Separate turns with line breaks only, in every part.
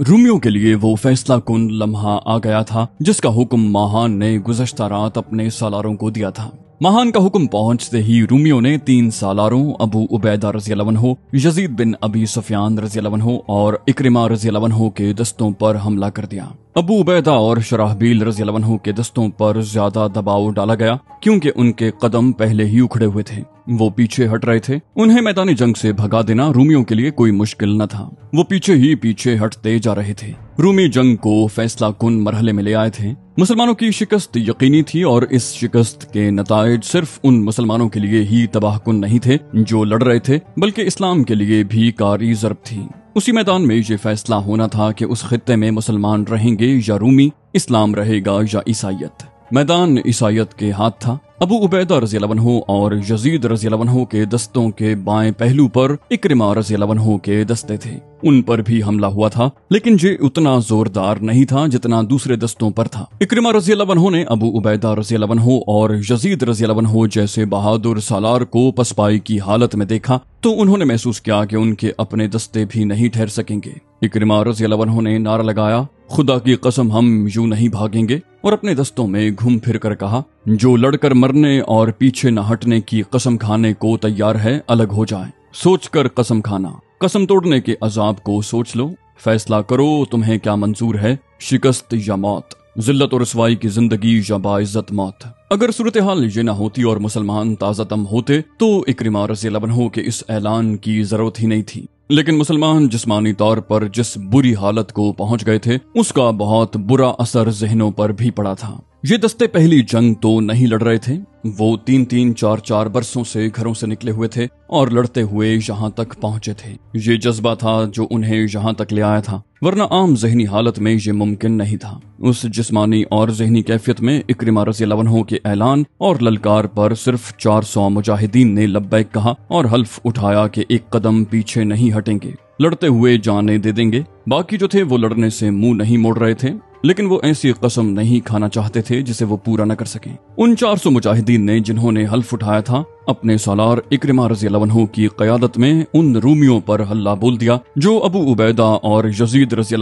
रूमियों के लिए वो फैसला कुन लम्हा आ गया था जिसका हुक्म महान ने गुजश्ता रात अपने सालारों को दिया था महान का हुक्म पहुंचते ही रूमियों ने तीन सालारों अबू उबैदा रजी हो यजीद बिन अबी सफियान रजी हो और इक्रिमा रजी हो के दस्तों पर हमला कर दिया अबू उबैदा और शराहबील रजी हो के दस्तों पर ज्यादा दबाव डाला गया क्योंकि उनके कदम पहले ही उखड़े हुए थे वो पीछे हट रहे थे उन्हें मैदानी जंग से भगा देना रूमियों के लिए कोई मुश्किल न था वो पीछे ही पीछे हटते जा रहे थे रूमी जंग को फैसला कुन मरहले में ले आए थे मुसलमानों की शिकस्त यकीनी थी और इस शिकस्त के नतज सिर्फ उन मुसलमानों के लिए ही तबाहकुन नहीं थे जो लड़ रहे थे बल्कि इस्लाम के लिए भी कारी जरब थी उसी मैदान में ये फैसला होना था कि उस खत्े में मुसलमान रहेंगे या रूमी इस्लाम रहेगा या ईसाइत मैदान ईसाइत के हाथ था अबू उबैदा रजी हो और यजीद रजी हो के दस्तों के बाएं पहलू पर इक्रमा रजी हो के दस्ते थे उन पर भी हमला हुआ था लेकिन ये उतना जोरदार नहीं था जितना दूसरे दस्तों पर था इक्रमा रजी हो ने अबू उबैदा रजी हो और यजीद रजी हो जैसे बहादुर सालार को पसपाई की हालत में देखा तो उन्होंने महसूस किया कि उनके अपने दस्ते भी नहीं ठहर सकेंगे इक्रमा रजी हो ने नारा लगाया खुदा की कसम हम यूं नहीं भागेंगे और अपने दस्तों में घूम फिर कर कहा जो लड़कर मरने और पीछे न हटने की कसम खाने को तैयार है अलग हो जाए सोचकर कसम खाना कसम तोड़ने के अजाब को सोच लो फैसला करो तुम्हें क्या मंजूर है शिकस्त या मौत जिल्लत और रसवाई की जिंदगी या बाइज्जत मौत अगर सूरत हाल ये ना होती और मुसलमान ताज़ा तम होते तो इक्रिमा रजील के इस ऐलान की जरूरत ही नहीं थी लेकिन मुसलमान जिस्मानी तौर पर जिस बुरी हालत को पहुंच गए थे उसका बहुत बुरा असर जहनों पर भी पड़ा था ये दस्ते पहली जंग तो नहीं लड़ रहे थे वो तीन तीन चार चार बरसों से घरों से निकले हुए थे और लड़ते हुए यहाँ तक पहुंचे थे ये जज्बा था जो उन्हें यहाँ तक ले आया था वरना आम जहनी हालत में ये मुमकिन नहीं था उस जिस्मानी और जहनी कैफियत में इक्रिमा रजी लवनहों के ऐलान और ललकार पर सिर्फ चार सौ मुजाहिदीन ने लब्बैक कहा और हल्फ उठाया कि एक कदम पीछे नहीं हटेंगे लड़ते हुए जाने दे देंगे बाकी जो थे वो लड़ने से मुंह नहीं मोड़ रहे थे लेकिन वो ऐसी कसम नहीं खाना चाहते थे जिसे वो पूरा न कर सके उन 400 मुजाहिदीन ने जिन्होंने हल्फ उठाया था अपने सालार इक्रमा रजी की क्यादत में उन रूमियों पर हल्ला बोल दिया जो अबू उबैदा और यजीद रजी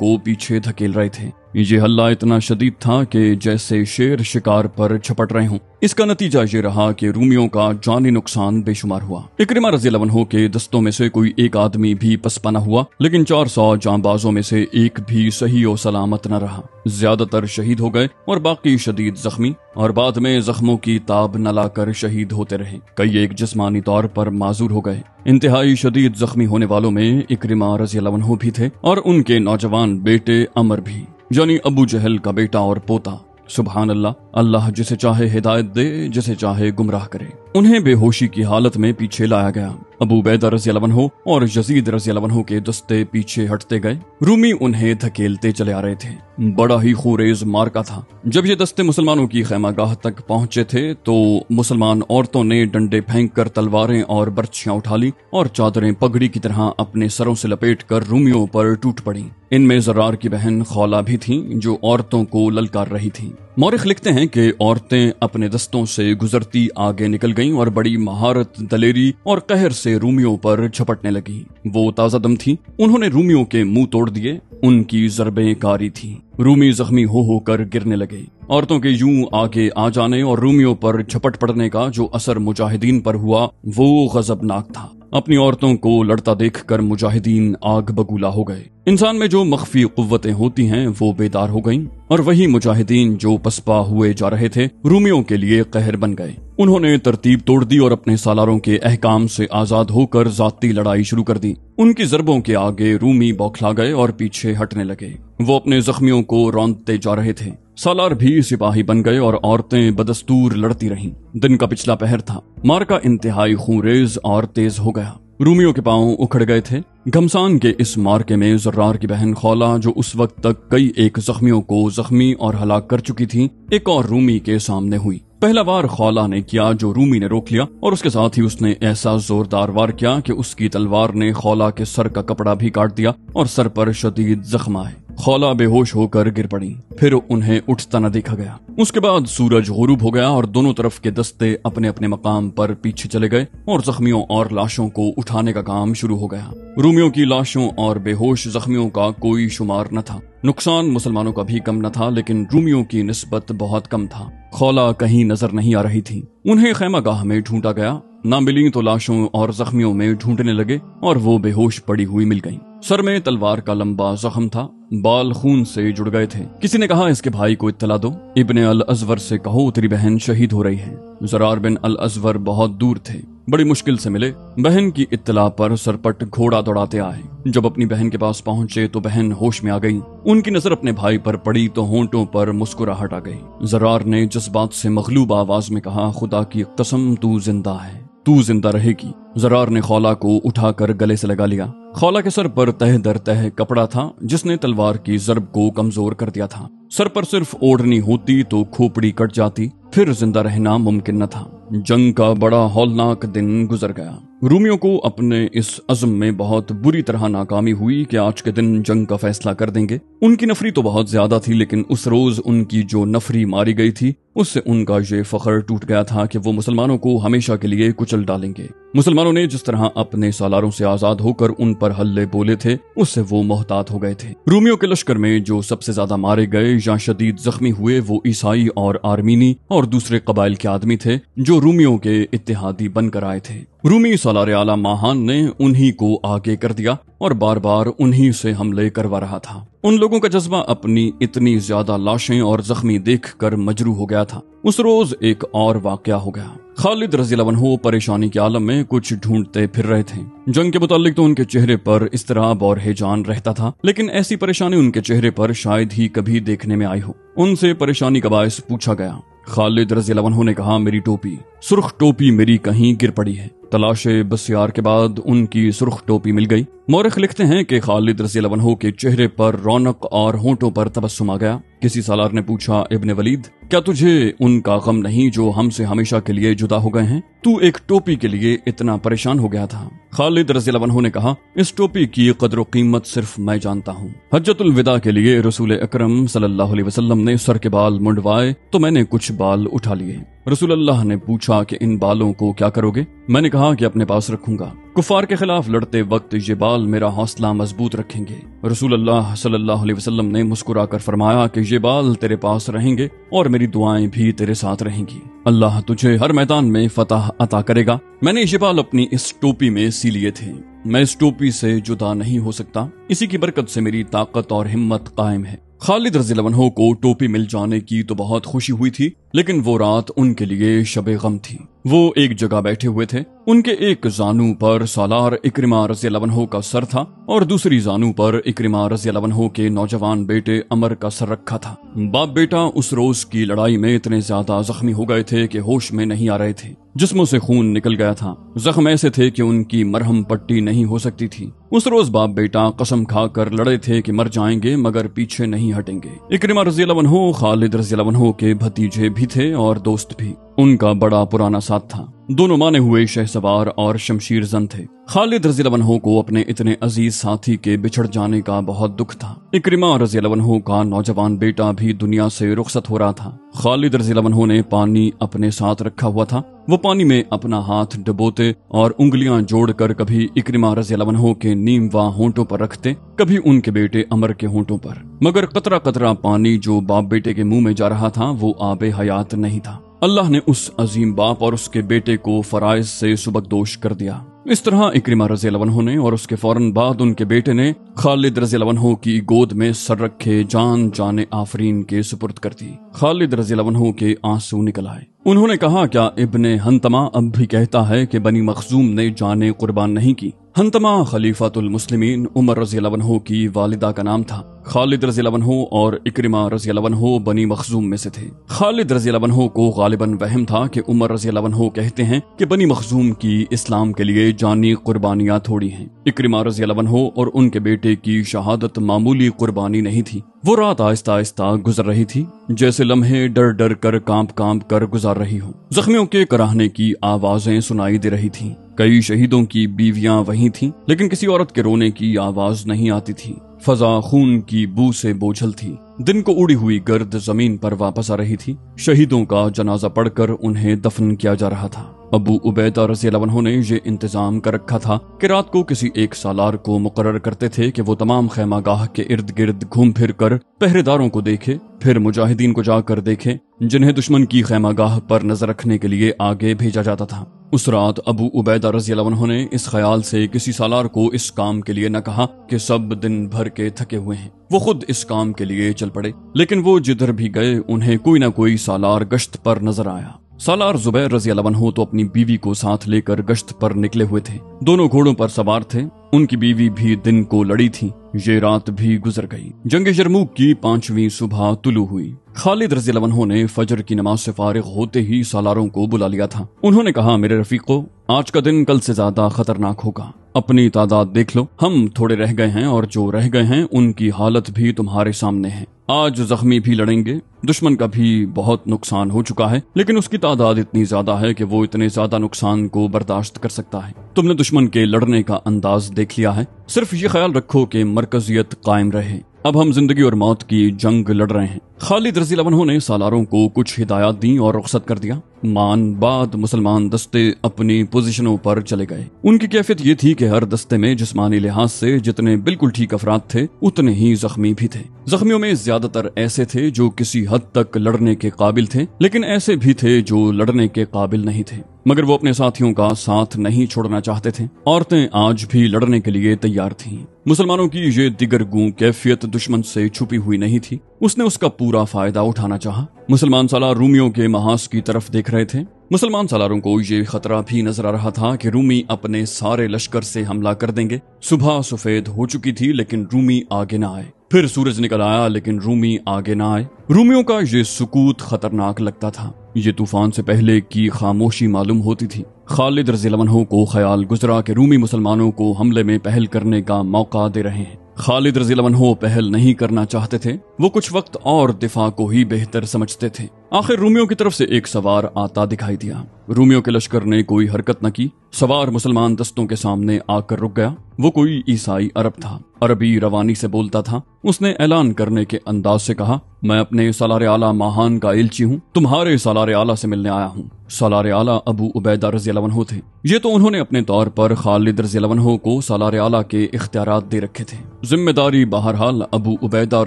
को पीछे धकेल रहे थे ये हल्ला इतना शदीद था कि जैसे शेर शिकार पर छपट रहे हों इसका नतीजा ये रहा कि रूमियों का जानी नुकसान बेशुमार हुआ इक्रमा रजी के दस्तों में से कोई एक आदमी भी पसपाना हुआ लेकिन चार सौ जांबाजों में से एक भी सही और सलामत न रहा ज्यादातर शहीद हो गए और बाकी शदीद जख्मी और बाद में जख्मों की ताब न लाकर शहीद होते रहे रहे कई एक जिसमानी तौर पर माजूर हो गए इंतहाई शदीद जख्मी होने वालों में इक्रिमा रजी भी थे और उनके नौजवान बेटे अमर भी यानी अबू जहल का बेटा और पोता सुबहान अल्लाह अल्लाह जिसे चाहे हिदायत दे जिसे चाहे गुमराह करे उन्हें बेहोशी की हालत में पीछे लाया गया अबू बैदा रजी हो और यजीद रजी हो के दस्ते पीछे हटते गए रूमी उन्हें धकेलते चले आ रहे थे बड़ा ही खुरेज मार का था जब ये दस्ते मुसलमानों की गाह तक पहुंचे थे तो मुसलमान औरतों ने डंडे फेंक कर तलवारें और बर्छियां उठा ली और चादरें पगड़ी की तरह अपने सरों से लपेट कर रूमियों पर टूट पड़ी इनमें जरार की बहन खौला भी थी जो औरतों को ललकार रही थी मौरख लिखते हैं कि औरतें अपने दस्तों से गुजरती आगे निकल गईं और बड़ी महारत दलेरी और कहर से रूमियो पर छपटने लगी वो ताजा दम थी उन्होंने रूमियो के मुंह तोड़ दिए उनकी जरबे कारी थी रूमी जख्मी हो होकर गिरने लगे औरतों के यूं आगे आ जाने और रूमियों पर झपट पड़ने का जो असर मुजाहिदीन पर हुआ वो गजबनाक था अपनी औरतों को लड़ता देखकर मुजाहिदीन आग बगूला हो गए इंसान में जो मख्फी कुतें होती हैं वो बेदार हो गईं और वही मुजाहिदीन जो पसपा हुए जा रहे थे रूमियों के लिए कहर बन गए उन्होंने तरतीब तोड़ दी और अपने सालारों के अहकाम से आजाद होकर जाती लड़ाई शुरू कर दी उनकी जरबों के आगे रूमी बौखला गए और पीछे हटने लगे वो अपने जख्मियों को रौंदते जा रहे थे सालार भी सिपाही बन गए और औरतें बदस्तूर लड़ती रहीं दिन का पिछला पहर था मार का इंतहाई खूरेज और तेज हो गया रूमियों के पांव उखड़ गए थे घमसान के इस मार्के में जर्रार की बहन खौला जो उस वक्त तक कई एक जख्मियों को जख्मी और हलाक कर चुकी थी एक और रूमी के सामने हुई पहला वार खौला ने किया जो रूमी ने रोक लिया और उसके साथ ही उसने ऐसा जोरदार वार किया कि उसकी तलवार ने खौला के सर का कपड़ा भी काट दिया और सर पर शदीद जख्म आए खौला बेहोश होकर गिर पड़ी फिर उन्हें उठता न देखा गया उसके बाद सूरज गरूब हो गया और दोनों तरफ के दस्ते अपने अपने मकाम पर पीछे चले गए और जख्मियों और लाशों को उठाने का काम शुरू हो गया रूमियों की लाशों और बेहोश जख्मियों का कोई शुमार न था नुकसान मुसलमानों का भी कम न था लेकिन रूमियों की नस्बत बहुत कम था खौला कहीं नजर नहीं आ रही थी उन्हें खेमा गाह में ढूंढा गया ना मिली तो लाशों और जख्मियों में ढूंढने लगे और वो बेहोश पड़ी हुई मिल गयी सर में तलवार का लंबा जख्म था बाल खून से जुड़ गए थे किसी ने कहा इसके भाई को इतला दो इब्ने अल अजवर से कहो तेरी बहन शहीद हो रही है जरार बिन अल अजवर बहुत दूर थे बड़ी मुश्किल से मिले बहन की इतला पर सरपट घोड़ा दौड़ाते आए जब अपनी बहन के पास पहुंचे तो बहन होश में आ गई उनकी नजर अपने भाई पर पड़ी तो होंठों पर मुस्कुराहट आ गई जरार ने जज्बात से मखलूब आवाज में कहा खुदा की कसम तू जिंदा है तू जिंदा रहेगी जरार ने खौला को उठाकर गले से लगा लिया खौला के सर पर तह दर तह कपड़ा था जिसने तलवार की जरब को कमजोर कर दिया था सर पर सिर्फ ओढ़नी होती तो खोपड़ी कट जाती फिर जिंदा रहना मुमकिन न था जंग का बड़ा हौलनाक दिन गुजर गया रूमियों को अपने इस अजम में बहुत बुरी तरह नाकामी हुई कि आज के दिन जंग का फैसला कर देंगे उनकी नफरी तो बहुत ज्यादा थी लेकिन उस रोज उनकी जो नफरी मारी गई थी उससे उनका ये फखर टूट गया था कि वो मुसलमानों को हमेशा के लिए कुचल डालेंगे मुसलमानों ने जिस तरह अपने सालारों से आजाद होकर उन पर हल्ले बोले थे उससे वो मोहतात हो गए थे रूमियों के लश्कर में जो सबसे ज्यादा मारे गए या शदीद जख्मी हुए वो ईसाई और आर्मीनी और दूसरे कबाइल के आदमी थे जो रूमियों के इतिहादी बनकर आए थे रूमी सालार आला माहान ने उन्हीं को आगे कर दिया और बार बार उन्हीं से हमले करवा रहा था उन लोगों का जज्बा अपनी इतनी ज्यादा लाशें और जख्मी देख कर मजरू हो गया था उस रोज एक और वाक्य हो गया खालिद रजीलावन हो परेशानी के आलम में कुछ ढूंढते फिर रहे थे जंग के मुतालिक तो उनके चेहरे पर इसतराब और हेजान रहता था लेकिन ऐसी परेशानी उनके चेहरे पर शायद ही कभी देखने में आई हो उनसे परेशानी का बायस पूछा गया खालिद रजीलावन हो ने कहा मेरी टोपी सुर्ख टोपी मेरी कहीं गिर पड़ी है तलाश बसियार के बाद उनकी सुर्ख टोपी मिल गई मोरख लिखते हैं कि खालिद रसी लवनहो के चेहरे पर रौनक और होंठों पर तबस्सुम आ गया किसी सालार ने पूछा इब्ने वलीद क्या तुझे उनका गम नहीं जो हमसे हमेशा के लिए जुदा हो गए हैं तू एक टोपी के लिए इतना परेशान हो गया था खालिद रजी लवनहो ने कहा इस टोपी की कदर कीमत सिर्फ मैं जानता हूँ हजतुलविदा के लिए रसूल अक्रम सल्लाम ने सर के बाल मुंडवाए तो मैंने कुछ बाल उठा लिए रसूल अल्लाह ने पूछा पूछा के इन बालों को क्या करोगे मैंने कहा कि अपने पास रखूंगा कुफार के खिलाफ लड़ते वक्त ये बाल मेरा हौसला मजबूत रखेंगे रसूल अल्लाह सल्लल्लाहु अलैहि वसल्लम ने मुस्कुरा कर फरमाया कि ये बाल तेरे पास रहेंगे और मेरी दुआएं भी तेरे साथ रहेंगी अल्लाह तुझे हर मैदान में फतह अता करेगा मैंने ये बाल अपनी इस टोपी में सी लिए थे मैं इस टोपी से जुदा नहीं हो सकता इसी की बरकत से मेरी ताकत और हिम्मत कायम है खालिद रजी लवनहो को टोपी मिल जाने की तो बहुत खुशी हुई थी लेकिन वो रात उनके लिए शब गम थी वो एक जगह बैठे हुए थे उनके एक जानू पर सालार इक्रिमा रजी लवनहो का सर था और दूसरी जानू पर इक्रिमा रजी लवनहो के नौजवान बेटे अमर का सर रखा था बाप बेटा उस रोज की लड़ाई में इतने ज्यादा जख्मी हो गए थे कि होश में नहीं आ रहे थे जिसमों से खून निकल गया था जख्म ऐसे थे कि उनकी मरहम पट्टी नहीं हो सकती थी उस रोज बाप बेटा कसम खा कर लड़े थे कि मर जाएंगे मगर पीछे नहीं हटेंगे इक्रिमा रजीला खालिद रजीला के भतीजे भी थे और दोस्त भी उनका बड़ा पुराना साथ था दोनों माने हुए शहसवार और शमशीर जन थे खालिद रजी लवनहो को अपने इतने अजीज साथी के बिछड़ जाने का बहुत दुख था इक्रिमा रजी लवनहो का नौजवान बेटा भी दुनिया से रुखसत हो रहा था खालिद रजी लवनहो ने पानी अपने साथ रखा हुआ था वो पानी में अपना हाथ डबोते और उंगलियां जोड़कर कभी इक्रिमा रजी लवनहो के व होंटों पर रखते कभी उनके बेटे अमर के होंटों पर मगर कतरा कतरा पानी जो बाप बेटे के मुंह में जा रहा था वो आबे हयात नहीं था अल्लाह ने उस अजीम बाप और उसके बेटे को फराइज से सुबकदोश कर दिया इस तरह इक्रिमा रजी लवनहो ने और उसके फौरन बाद उनके बेटे ने खालिद रजी लवनहो की गोद में सर रखे जान जाने आफरीन के सुपुर्द कर दी खालिद रजी लवनहो के आंसू निकल आए उन्होंने कहा क्या इब्ने हंतमा अब भी कहता है कि बनी मखजूम ने जाने कुर्बान नहीं की हंतमा खलीफातुल मुस्लिमीन उमर रजी लवनहो की वालिदा का नाम था खालिद रजी लवनहो और इक्रिमा रजी लवनहो बनी मखजूम में से थे खालिद रजी लवनहो को गालिबन वहम था कि उमर रजी लवनहो कहते हैं कि बनी मखजूम की इस्लाम के लिए जानी कुर्बानियां थोड़ी हैं इकरिमा रजी लवनहो और उनके बेटे की शहादत मामूली कुर्बानी नहीं थी वो रात आहिस्ता आहिस्ता गुजर रही थी जैसे लम्हे डर डर कर कांप कांप कर गुजार रही हो जख्मियों के कराहने की आवाजें सुनाई दे रही थीं। कई शहीदों की बीवियां वहीं थीं, लेकिन किसी औरत के रोने की आवाज नहीं आती थी फजा खून की बू से बोझल थी दिन को उड़ी हुई गर्द जमीन पर वापस आ रही थी शहीदों का जनाजा पढ़कर उन्हें दफन किया जा रहा था अबू उबैदा रसी ने यह इंतजाम कर रखा था कि रात को किसी एक सालार को मुकर करते थे कि वो तमाम खेमागाह के इर्द गिर्द घूम फिर कर पहरेदारों को देखे फिर मुजाहिदीन को जाकर देखे जिन्हें दुश्मन की खैमागाह पर नजर रखने के लिए आगे भेजा जाता था उस रात अबू उबैदा रजी ने इस ख्याल से किसी सालार को इस काम के लिए न कहा कि सब दिन भर के थके हुए हैं वो खुद इस काम के लिए चल पड़े लेकिन वो जिधर भी गए उन्हें कोई ना कोई सालार गश्त पर नजर आया सालार जुबैर रजी हो तो अपनी बीवी को साथ लेकर गश्त पर निकले हुए थे दोनों घोड़ों पर सवार थे उनकी बीवी भी दिन को लड़ी थी ये रात भी गुजर गई जंग जरमूक की पांचवी सुबह तुलू हुई खालिद रजी हो ने फजर की नमाज से फारिग होते ही सालारों को बुला लिया था उन्होंने कहा मेरे रफीको आज का दिन कल से ज्यादा खतरनाक होगा अपनी तादाद देख लो हम थोड़े रह गए हैं और जो रह गए हैं उनकी हालत भी तुम्हारे सामने है आज जख्मी भी लड़ेंगे दुश्मन का भी बहुत नुकसान हो चुका है लेकिन उसकी तादाद इतनी ज्यादा है कि वो इतने ज्यादा नुकसान को बर्दाश्त कर सकता है तुमने दुश्मन के लड़ने का अंदाज देख लिया है सिर्फ ये ख्याल रखो कि मरकजियत कायम रहे अब हम जिंदगी और मौत की जंग लड़ रहे हैं खालिद लवनों ने सालारों को कुछ हिदायत दी और रुख्सत कर दिया मान बाद मुसलमान दस्ते अपनी पोजीशनों पर चले गए उनकी कैफियत ये थी कि हर दस्ते में जिसमानी लिहाज से जितने बिल्कुल ठीक अफराद थे उतने ही जख्मी भी थे जख्मियों में ज्यादातर ऐसे थे जो किसी हद तक लड़ने के काबिल थे लेकिन ऐसे भी थे जो लड़ने के काबिल नहीं थे मगर वो अपने साथियों का साथ नहीं छोड़ना चाहते थे औरतें आज भी लड़ने के लिए तैयार थीं। मुसलमानों की ये दिगर गू कैफियत दुश्मन से छुपी हुई नहीं थी उसने उसका पूरा फायदा उठाना चाहा मुसलमान सालार रूमियों के महास की तरफ देख रहे थे मुसलमान सालारों को ये खतरा भी नजर आ रहा था कि रूमी अपने सारे लश्कर से हमला कर देंगे सुबह सफेद हो चुकी थी लेकिन रूमी आगे न आए फिर सूरज निकल आया लेकिन रूमी आगे ना आए रूमियों का ये सुकूत खतरनाक लगता था ये तूफान से पहले की खामोशी मालूम होती थी खालिद रजीलमनहो को ख्याल गुजरा कि रूमी मुसलमानों को हमले में पहल करने का मौका दे रहे हैं खालिद हो पहल नहीं करना चाहते थे वो कुछ वक्त और दिफा को ही बेहतर समझते थे आखिर रूमियों की तरफ से एक सवार आता दिखाई दिया रूमियों के लश्कर ने कोई हरकत न की सवार मुसलमान दस्तों के सामने आकर रुक गया वो कोई ईसाई अरब था अरबी रवानी से बोलता था उसने ऐलान करने के अंदाज से कहा मैं अपने सलार आला महान का इलची हूँ तुम्हारे सलार आला से मिलने आया हूँ सलार आला अबू उबैदा रजीलवनहो थे ये तो उन्होंने अपने तौर पर खालिद रजीलवनहो को सलार आला के इख्तियार दे रखे थे जिम्मेदारी बहरहाल अबू उबैदा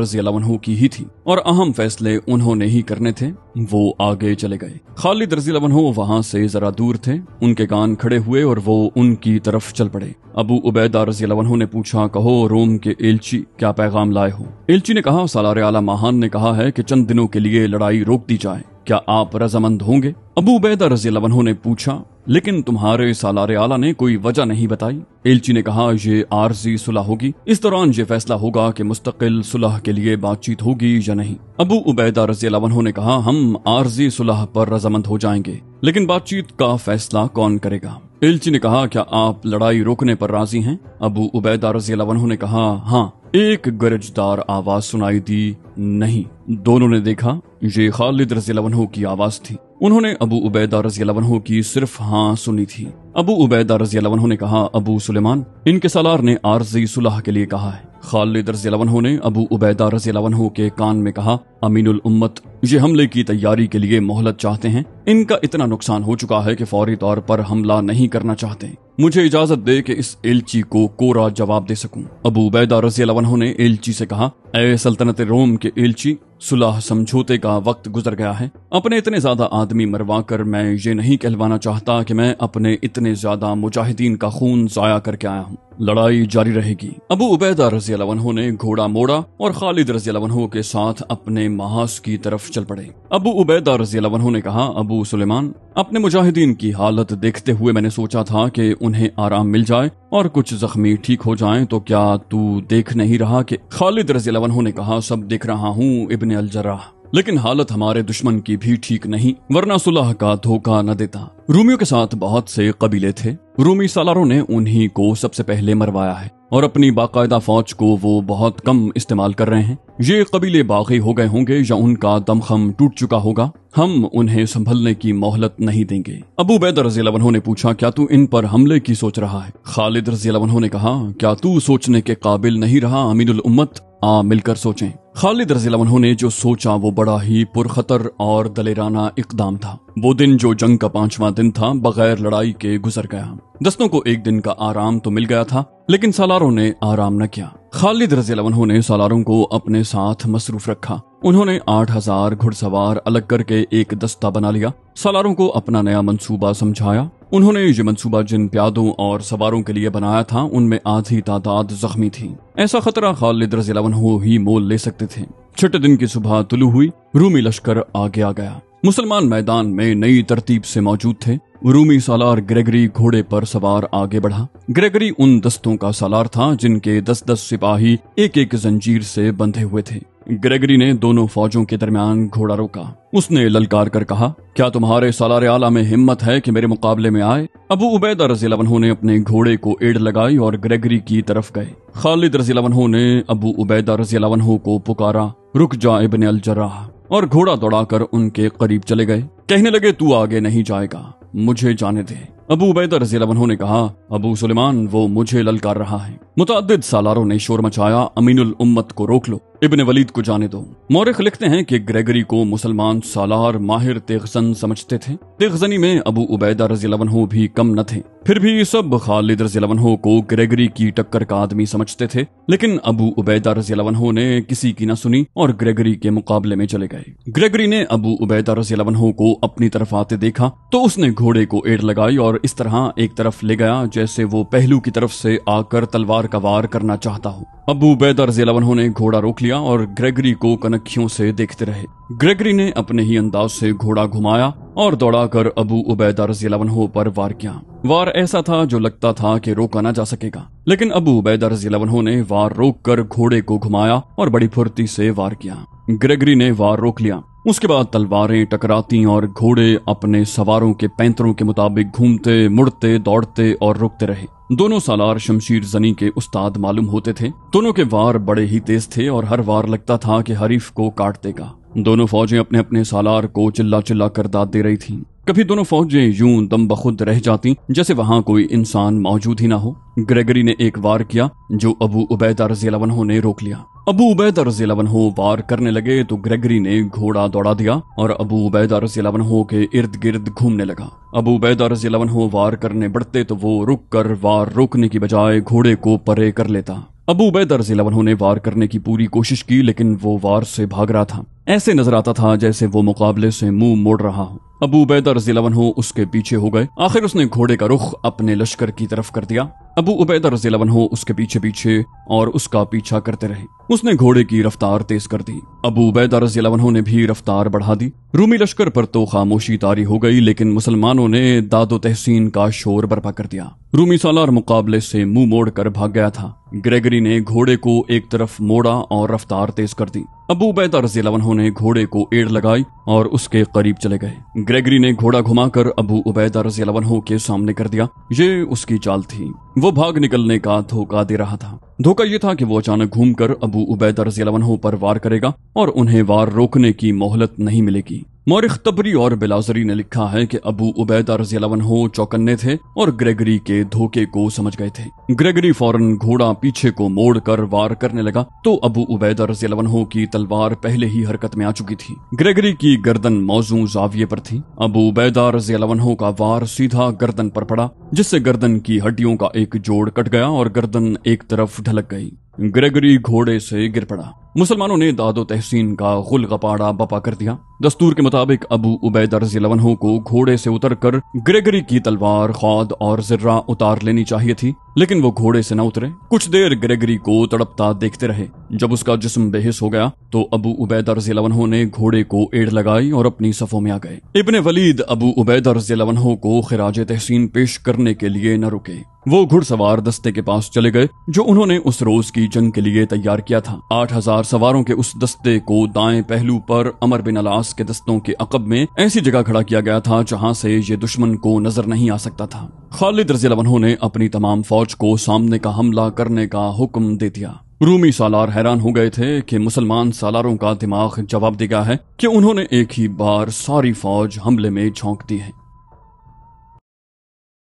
रजीलवनहो की ही थी और अहम फैसले उन्होंने ही करने थे वो आगे चले गए खालिद रजीलवनहो वहाँ से जरा दूर थे उनके कान खड़े हुए हुए और वो उनकी तरफ चल पड़े अबू उबैदा रजी ने पूछा कहो रोम के एल्ची क्या पैगाम लाए हो एल्ची ने कहा सालारे आला महान ने कहा है कि चंद दिनों के लिए लड़ाई रोक दी जाए क्या आप रजामंद होंगे अबू उबैदा रजी ने पूछा लेकिन तुम्हारे सालार आला ने कोई वजह नहीं बताई एलची ने कहा ये आरजी सुलह होगी इस दौरान ये फैसला होगा कि मुस्तकिल सुलह के लिए बातचीत होगी या नहीं अबू उबैदा रजी ने कहा हम आरजी सुलह पर रजामंद हो जाएंगे लेकिन बातचीत का फैसला कौन करेगा इल्ची ने कहा क्या आप लड़ाई रोकने पर राजी हैं अबू उबैदा रजीलावनहु ने कहा हाँ एक गरजदार आवाज सुनाई दी नहीं दोनों ने देखा ये खालिद रजीलावनहु की आवाज थी उन्होंने अबू उबैदा रजी की सिर्फ हाँ सुनी थी अबू उबैदा रजी ने कहा अबू सुलेमान इनके सलार ने आरजी सुलह के लिए कहा है खालिद रजी ने अबू उबैदा रजी के कान में कहा अमीन उम्मत ये हमले की तैयारी के लिए मोहलत चाहते हैं इनका इतना नुकसान हो चुका है कि फौरी तौर पर हमला नहीं करना चाहते मुझे इजाजत दे कि इस एलची को कोरा जवाब दे सकूं। अबू उबैदा रजी रजीलवनहों ने एलची से कहा ए सल्तनत रोम के एलची सुलह समझौते का वक्त गुजर गया है अपने इतने ज्यादा आदमी मरवा कर मैं ये नहीं कहलवाना चाहता कि मैं अपने इतने ज्यादा मुजाहिदीन का खून जाया करके आया हूँ लड़ाई जारी रहेगी अबू उबैदा रजी अलवनहो ने घोड़ा मोड़ा और खालिद रजी अलवनहो के साथ अपने महास की तरफ चल पड़े अबू उबैदा रजी अलवनहो ने कहा अबू सुलेमान अपने मुजाहिदीन की हालत देखते हुए मैंने सोचा था कि उन्हें आराम मिल जाए और कुछ जख्मी ठीक हो जाएं तो क्या तू देख नहीं रहा कि खालिद रजी अलवनहो ने कहा सब देख रहा हूँ इब अल अलजराह लेकिन हालत हमारे दुश्मन की भी ठीक नहीं वरना सुलह का धोखा न देता रूमियों के साथ बहुत से कबीले थे रूमी सालारों ने उन्हीं को सबसे पहले मरवाया है और अपनी बाकायदा फौज को वो बहुत कम इस्तेमाल कर रहे हैं ये कबीले बागी हो गए होंगे या उनका दमखम टूट चुका होगा हम उन्हें संभलने की मोहलत नहीं देंगे अबू बैद रजी ने पूछा क्या तू इन पर हमले की सोच रहा है खालिद रजी ने कहा क्या तू सोचने के काबिल नहीं रहा अमीनुल उम्मत आ मिलकर सोचें खालिद रजीला ने जो सोचा वो बड़ा ही पुरखतर और दलेराना इकदाम था वो दिन जो जंग का पांचवा दिन था बगैर लड़ाई के गुजर गया दस्तों को एक दिन का आराम तो मिल गया था लेकिन सालारों ने आराम न किया खालिद रजी ने सालारों को अपने साथ मसरूफ रखा उन्होंने आठ हजार घुड़सवार अलग करके एक दस्ता बना लिया सालारों को अपना नया मंसूबा समझाया उन्होंने ये मंसूबा जिन प्यादों और सवारों के लिए बनाया था उनमें आधी तादाद जख्मी थी ऐसा खतरा खालिद रजी हो ही मोल ले सकते थे छठे दिन की सुबह तुलू हुई रूमी लश्कर आगे आ गया मुसलमान मैदान में नई तरतीब से मौजूद थे रूमी सालार ग्रेगरी घोड़े पर सवार आगे बढ़ा ग्रेगरी उन दस्तों का सालार था जिनके दस दस सिपाही एक एक जंजीर से बंधे हुए थे ग्रेगरी ने दोनों फौजों के दरमियान घोड़ा रोका उसने ललकार कर कहा क्या तुम्हारे सालार आला में हिम्मत है कि मेरे मुकाबले में आए अबू उबैद रजीलवनहों ने अपने घोड़े को एड़ लगाई और ग्रेगरी की तरफ गए खालिद रजीलवनहों ने अबू उबैदा रजीलावनहो को पुकारा रुक जा इबन अल जर्राह और घोड़ा दौड़ाकर उनके करीब चले गए कहने लगे तू आगे नहीं जाएगा मुझे जाने दे अबू उबैदा रजी ने कहा अबू सुलेमान वो मुझे ललकार रहा है मुतद सालारों ने शोर मचाया अमीनुल उम्मत को रोक लो इबन वलीद को जाने दो मौरख लिखते हैं कि ग्रेगरी को मुसलमान सालार माहिर तेगजन समझते थे तेगजनी में अबू उबैदा लवनहो भी कम न थे फिर भी सब खालिद रजीलवनहो को ग्रेगरी की टक्कर का आदमी समझते थे लेकिन अबू उबैदा लवनहो ने किसी की न सुनी और ग्रेगरी के मुकाबले में चले गए ग्रेगरी ने अबू उबैदा रजीलवनहो को अपनी तरफ आते देखा तो उसने घोड़े को एड़ लगाई और इस तरह एक तरफ ले गया जैसे वो पहलू की तरफ से आकर तलवार का वार करना चाहता हो अबू बैदर जेलावनों ने घोड़ा रोक लिया और ग्रेगरी को कनखियों से देखते रहे ग्रेगरी ने अपने ही अंदाज से घोड़ा घुमाया और दौड़ाकर अबू उबैदर जिलावनहो पर वार किया वार ऐसा था जो लगता था कि रोका ना जा सकेगा लेकिन अबू उबैदर जिलावनहो ने वार रोक कर घोड़े को घुमाया और बड़ी फुर्ती से वार किया ग्रेगरी ने वार रोक लिया उसके बाद तलवारें टकराती और घोड़े अपने सवारों के पैंतरों के मुताबिक घूमते मुड़ते दौड़ते और रुकते रहे दोनों सालार शमशीर जनी के उस्ताद मालूम होते थे दोनों के वार बड़े ही तेज थे और हर वार लगता था कि हरीफ को काट देगा दोनों फौजें अपने अपने सालार को चिल्ला चिल्ला कर दाद दे रही थीं। कभी दोनों फौजें यूं दम बखुद रह जाती जैसे वहां कोई इंसान मौजूद ही ना हो ग्रेगरी ने एक वार किया जो अबू रजी लवनहो ने रोक लिया अबू रजी लवनहो वार करने लगे तो ग्रेगरी ने घोड़ा दौड़ा दिया और अबू रजी लवनहो के इर्द गिर्द घूमने लगा अबू रजी लवनहो वार करने बढ़ते तो वो रुक कर वार रोकने की बजाय घोड़े को परे कर लेता अबू रजी लवनहो ने वार करने की पूरी कोशिश की लेकिन वो वार से भाग रहा था ऐसे नजर आता था जैसे वो मुकाबले से मुंह मोड़ रहा हो अबू उबैदा रजीलावन हो उसके पीछे हो गए आखिर उसने घोड़े का रुख अपने लश्कर की तरफ कर दिया अबू उबैदा रजीलावन हो उसके पीछे पीछे और उसका पीछा करते रहे उसने घोड़े की रफ्तार तेज कर दी अबू उबैदा रजीलावन हो ने भी रफ्तार बढ़ा दी रूमी लश्कर पर तो खामोशी तारी हो गई लेकिन मुसलमानों ने दादो तहसीन का शोर बर्पा कर दिया रूमी सालार मुकाबले से मुंह मोड़ कर भाग गया था ग्रेगरी ने घोड़े को एक तरफ मोड़ा और रफ्तार तेज कर दी अबू उबैदा रजीलावन हो ने घोड़े को एड़ लगाई और उसके करीब चले गए ग्रेगरी ने घोड़ा घुमाकर अबू उबैदा रजी हो के सामने कर दिया ये उसकी चाल थी वो भाग निकलने का धोखा दे रहा था धोखा ये था कि वो अचानक घूमकर अबू उबैदा रजी हो पर वार करेगा और उन्हें वार रोकने की मोहलत नहीं मिलेगी मौरख तबरी और बिलाजरी ने लिखा है कि अबू उबैदा रजी हो चौकन्ने थे और ग्रेगरी के धोखे को समझ गए थे ग्रेगरी फौरन घोड़ा पीछे को मोड़ कर वार करने लगा तो अबू उबैदा रजी हो की तलवार पहले ही हरकत में आ चुकी थी ग्रेगरी की गर्दन मौजू जाविये पर थी अबू उबैदा रजी हो का वार सीधा गर्दन पर पड़ा जिससे गर्दन की हड्डियों का एक जोड़ कट गया और गर्दन एक तरफ ढलक गई ग्रेगरी घोड़े से गिर पड़ा मुसलमानों ने दादो तहसीन का गुल गपाड़ा बपा कर दिया दस्तूर के मुताबिक अबू उबैद रजीलवनहों को घोड़े से उतर कर ग्रेगरी की तलवार खाद और जर्रा उतार लेनी चाहिए थी लेकिन वो घोड़े से न उतरे कुछ देर ग्रेगरी को तड़पता देखते रहे जब उसका जिस्म बेहिस हो गया तो अबू उबैद अर्जिलवनहो ने घोड़े को एड़ लगाई और अपनी सफों में आ गए इबन वलीद अबू उबैद अर्जिलवनहो को खराज तहसीन पेश करने के लिए न रुके वो घुड़सवार दस्ते के पास चले गए जो उन्होंने उस रोज की जंग के लिए तैयार किया था आठ हजार सवारों के उस दस्ते को दाएं पहलू पर अमर बिन अलास के दस्तों के अकब में ऐसी जगह खड़ा किया गया था जहां से ये दुश्मन को नजर नहीं आ सकता था खालिद रजीलवनों ने अपनी तमाम फौज फौज को सामने का हमला करने का हुक्म दे दिया रूमी सालार हैरान हो गए थे कि मुसलमान सालारों का दिमाग जवाब देगा है कि उन्होंने एक ही बार सारी फौज हमले में झोंक दी है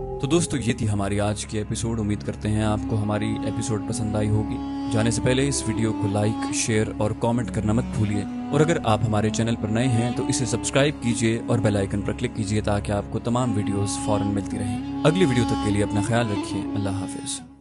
तो दोस्तों ये थी हमारी आज की एपिसोड उम्मीद करते हैं आपको हमारी एपिसोड पसंद आई होगी जाने से पहले इस वीडियो को लाइक शेयर और कमेंट करना मत भूलिए और अगर आप हमारे चैनल पर नए हैं तो इसे सब्सक्राइब कीजिए और बेल आइकन पर क्लिक कीजिए ताकि आपको तमाम वीडियोस फौरन मिलती रहें अगली वीडियो तक के लिए अपना ख्याल रखिए अल्लाह हाफिज़